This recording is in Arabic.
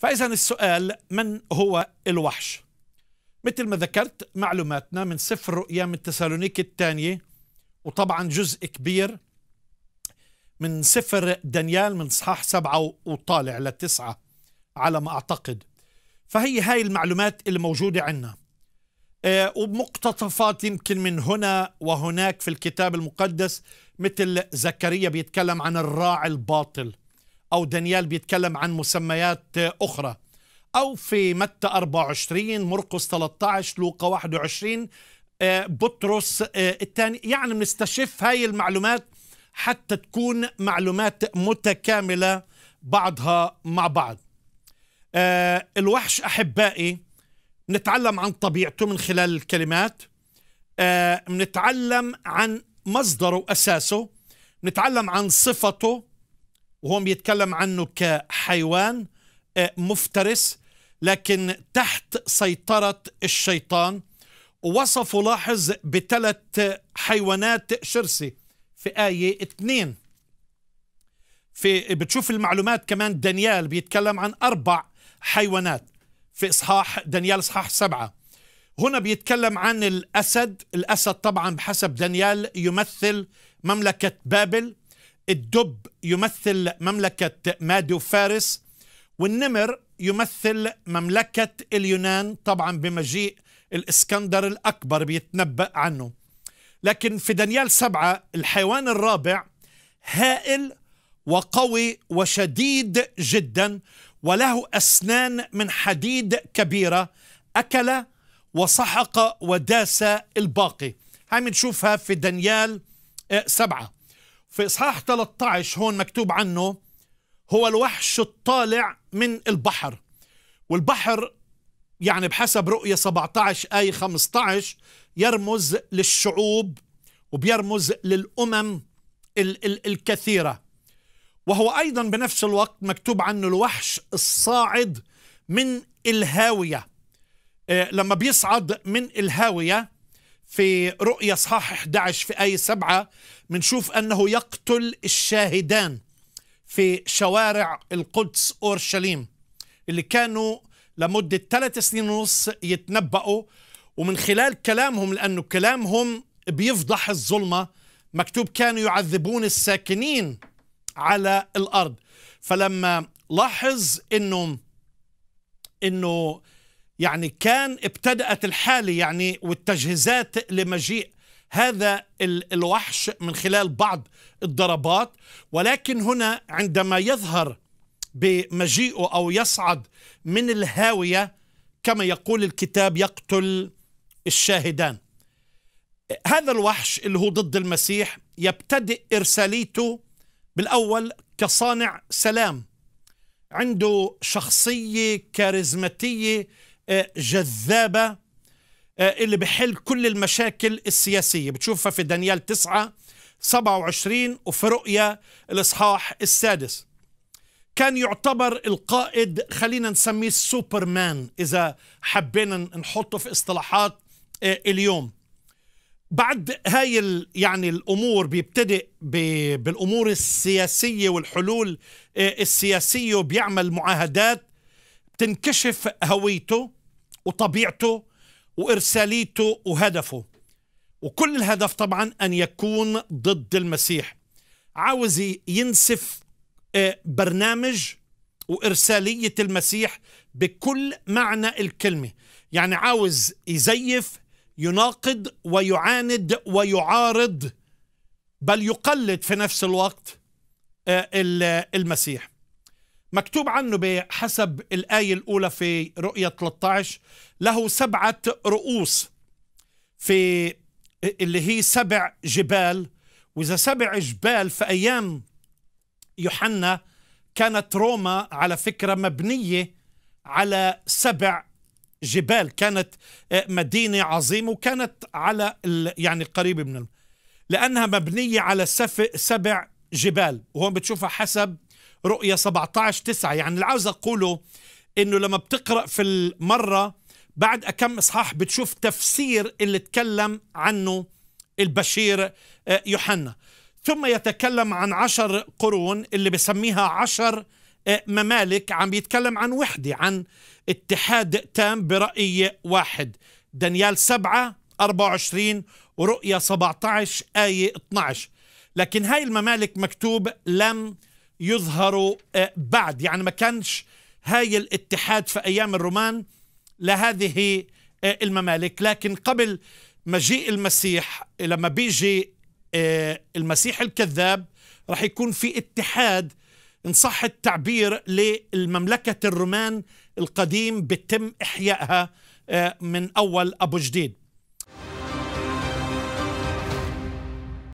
فإذا السؤال من هو الوحش؟ مثل ما ذكرت معلوماتنا من سفر رؤيا من تسالونيك الثانية وطبعا جزء كبير من سفر دانيال من صحاح سبعة وطالع لتسعة على ما أعتقد فهي هاي المعلومات الموجودة عندنا آه، ومقتطفات يمكن من هنا وهناك في الكتاب المقدس مثل زكريا بيتكلم عن الراعي الباطل أو دانيال بيتكلم عن مسميات أخرى أو في متى 24 مرقس 13 لوقا 21 آه، بطرس آه، الثاني يعني بنستشف هاي المعلومات حتى تكون معلومات متكاملة بعضها مع بعض آه، الوحش أحبائي نتعلم عن طبيعته من خلال الكلمات نتعلم عن مصدره وأساسه نتعلم عن صفته وهون بيتكلم عنه كحيوان آه، مفترس لكن تحت سيطرة الشيطان ووصفه لاحظ بثلاث حيوانات شرسة في آية 2 في بتشوف المعلومات كمان دانيال بيتكلم عن أربع حيوانات في إصحاح دانيال إصحاح سبعة هنا بيتكلم عن الأسد الأسد طبعا بحسب دانيال يمثل مملكة بابل الدب يمثل مملكة مادو فارس والنمر يمثل مملكة اليونان طبعا بمجيء الإسكندر الأكبر بيتنبأ عنه لكن في دانيال سبعة الحيوان الرابع هائل وقوي وشديد جدا وله أسنان من حديد كبيرة أكل وسحق وداس الباقي هاي بنشوفها في دانيال آه، سبعة في إصحاح 13 هون مكتوب عنه هو الوحش الطالع من البحر والبحر يعني بحسب رؤية 17 اي 15 يرمز للشعوب وبيرمز للأمم ال ال الكثيرة وهو أيضا بنفس الوقت مكتوب عنه الوحش الصاعد من الهاوية آه، لما بيصعد من الهاوية في رؤيا صحاح 11 في ايه 7 بنشوف انه يقتل الشاهدان في شوارع القدس اورشليم اللي كانوا لمده ثلاث سنين ونص يتنبأوا ومن خلال كلامهم لانه كلامهم بيفضح الظلمه مكتوب كانوا يعذبون الساكنين على الارض فلما لاحظ انه انه يعني كان ابتدأت الحالة يعني والتجهيزات لمجيء هذا الوحش من خلال بعض الضربات ولكن هنا عندما يظهر بمجيئه أو يصعد من الهاوية كما يقول الكتاب يقتل الشاهدان هذا الوحش اللي هو ضد المسيح يبتدئ إرساليته بالأول كصانع سلام عنده شخصية كاريزماتية جذابة آه، اللي بحل كل المشاكل السياسية بتشوفها في دانيال 9 27 وفي رؤية الإصحاح السادس كان يعتبر القائد خلينا نسميه السوبرمان إذا حبينا نحطه في اصطلاحات آه، اليوم بعد هاي يعني الامور بيبتدئ بالامور السياسيه والحلول آه، السياسيه وبيعمل معاهدات تنكشف هويته وطبيعته وارساليته وهدفه وكل الهدف طبعا ان يكون ضد المسيح عاوز ينسف آه، برنامج وارساليه المسيح بكل معنى الكلمه يعني عاوز يزيف يناقض ويعاند ويعارض بل يقلد في نفس الوقت آه، المسيح مكتوب عنه بحسب الآية الأولى في رؤية 13 له سبعة رؤوس في اللي هي سبع جبال وإذا سبع جبال في أيام يوحنا كانت روما على فكرة مبنية على سبع جبال كانت آه، مدينة عظيمة وكانت على يعني قريبة من لأنها مبنية على سبع جبال وهون بتشوفها حسب رؤية 17 9 يعني اللي عاوز أقوله إنه لما بتقرأ في المرة بعد أكم إصحاح بتشوف تفسير اللي تكلم عنه البشير آه، يوحنا ثم يتكلم عن عشر قرون اللي بسميها عشر آه، ممالك عم بيتكلم عن وحدة عن اتحاد تام برأي واحد دانيال 7 24 ورؤية 17 آية 12 لكن هاي الممالك مكتوب لم يظهروا آه، بعد يعني ما كانش هاي الاتحاد في أيام الرومان لهذه آه، الممالك لكن قبل مجيء المسيح لما بيجي آه، المسيح الكذاب راح يكون في اتحاد إن صح التعبير للمملكة الرومان القديم بتم إحيائها من أول أبو جديد